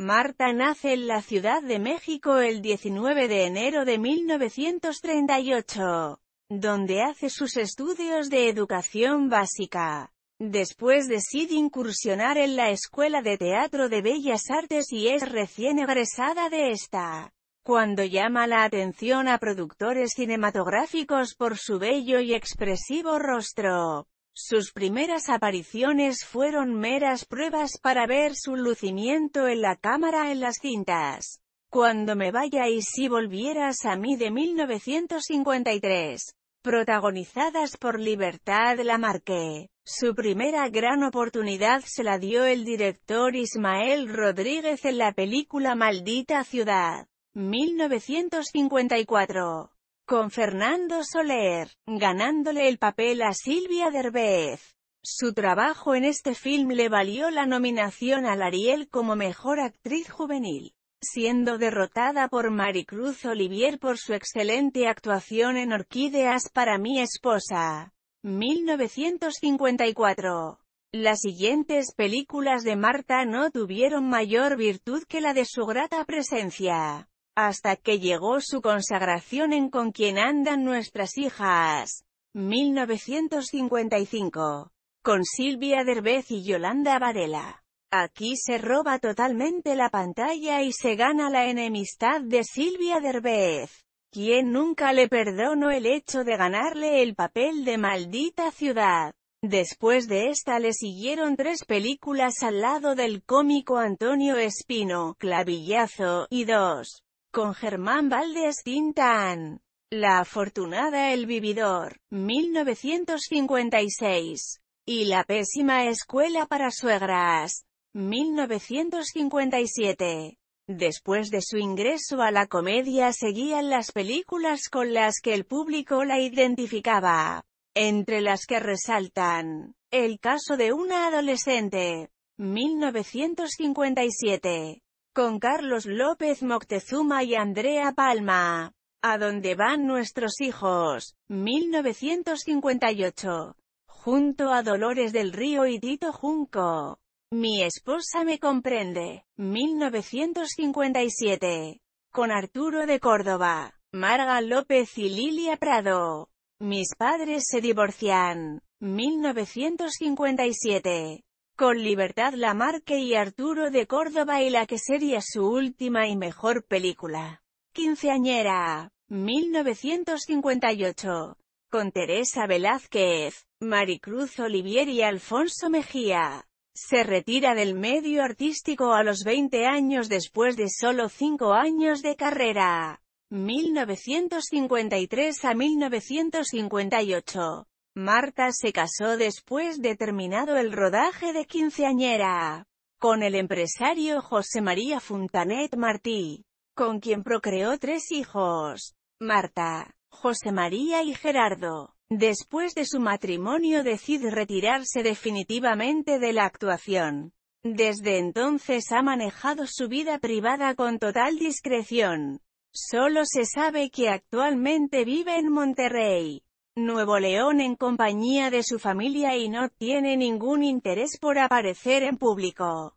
Marta nace en la Ciudad de México el 19 de enero de 1938, donde hace sus estudios de educación básica. Después decide incursionar en la Escuela de Teatro de Bellas Artes y es recién egresada de esta, cuando llama la atención a productores cinematográficos por su bello y expresivo rostro. Sus primeras apariciones fueron meras pruebas para ver su lucimiento en la cámara en las cintas. Cuando me vaya y si volvieras a mí de 1953, protagonizadas por Libertad Lamarque. Su primera gran oportunidad se la dio el director Ismael Rodríguez en la película Maldita Ciudad, 1954 con Fernando Soler, ganándole el papel a Silvia Derbez. Su trabajo en este film le valió la nominación al Ariel como Mejor Actriz Juvenil, siendo derrotada por Maricruz Olivier por su excelente actuación en Orquídeas para mi esposa. 1954. Las siguientes películas de Marta no tuvieron mayor virtud que la de su grata presencia hasta que llegó su consagración en Con quien andan nuestras hijas. 1955. Con Silvia Derbez y Yolanda Varela. Aquí se roba totalmente la pantalla y se gana la enemistad de Silvia Derbez, quien nunca le perdonó el hecho de ganarle el papel de maldita ciudad. Después de esta le siguieron tres películas al lado del cómico Antonio Espino, Clavillazo, y dos con Germán Valdés Tintán. La afortunada El Vividor, 1956. Y La pésima escuela para suegras, 1957. Después de su ingreso a la comedia seguían las películas con las que el público la identificaba, entre las que resaltan, El caso de una adolescente, 1957, con Carlos López Moctezuma y Andrea Palma. ¿A dónde van nuestros hijos? 1958. Junto a Dolores del Río y Tito Junco. Mi esposa me comprende. 1957. Con Arturo de Córdoba, Marga López y Lilia Prado. Mis padres se divorcian. 1957 con Libertad Lamarque y Arturo de Córdoba y la que sería su última y mejor película. Quinceañera, 1958. Con Teresa Velázquez, Maricruz Olivier y Alfonso Mejía. Se retira del medio artístico a los 20 años después de solo 5 años de carrera. 1953 a 1958. Marta se casó después de terminado el rodaje de Quinceañera, con el empresario José María Funtanet Martí, con quien procreó tres hijos, Marta, José María y Gerardo. Después de su matrimonio decide retirarse definitivamente de la actuación. Desde entonces ha manejado su vida privada con total discreción. Solo se sabe que actualmente vive en Monterrey. Nuevo León en compañía de su familia y no tiene ningún interés por aparecer en público.